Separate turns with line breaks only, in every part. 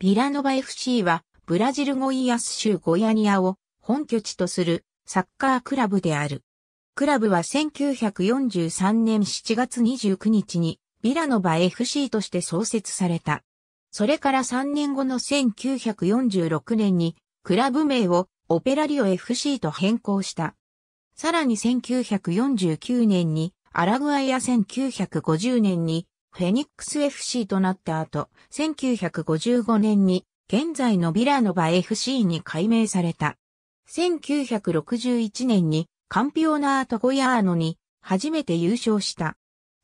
ビラノバ FC は、ブラジルゴイアス州ゴヤニアを本拠地とするサッカークラブである。クラブは1943年7月29日にビラノバ FC として創設された。それから3年後の1946年にクラブ名をオペラリオ FC と変更した。さらに1949年にアラグアイア1950年にフェニックス FC となった後、1955年に現在のビラノバ FC に改名された。1961年にカンピオナートゴヤーノに初めて優勝した。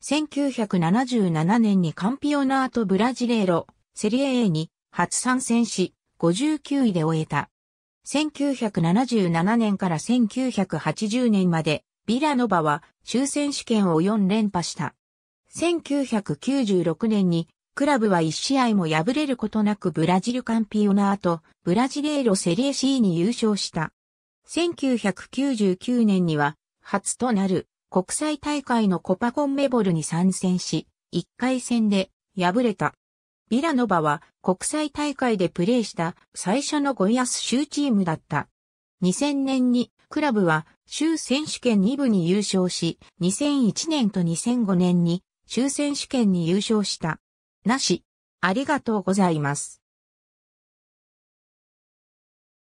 1977年にカンピオナートブラジレーロ、セリエ A に初参戦し、59位で終えた。1977年から1980年まで、ビラノバは抽選試験を4連覇した。1996年にクラブは1試合も敗れることなくブラジルカンピオナーとブラジレーロセリエ C に優勝した。1999年には初となる国際大会のコパコンメボルに参戦し、1回戦で敗れた。ビラノバは国際大会でプレーした最初のゴイアス州チームだった。2000年にクラブは州選手権2部に優勝し、2001年と2005年に終戦試験に優勝した。なし、ありがとうございま
す。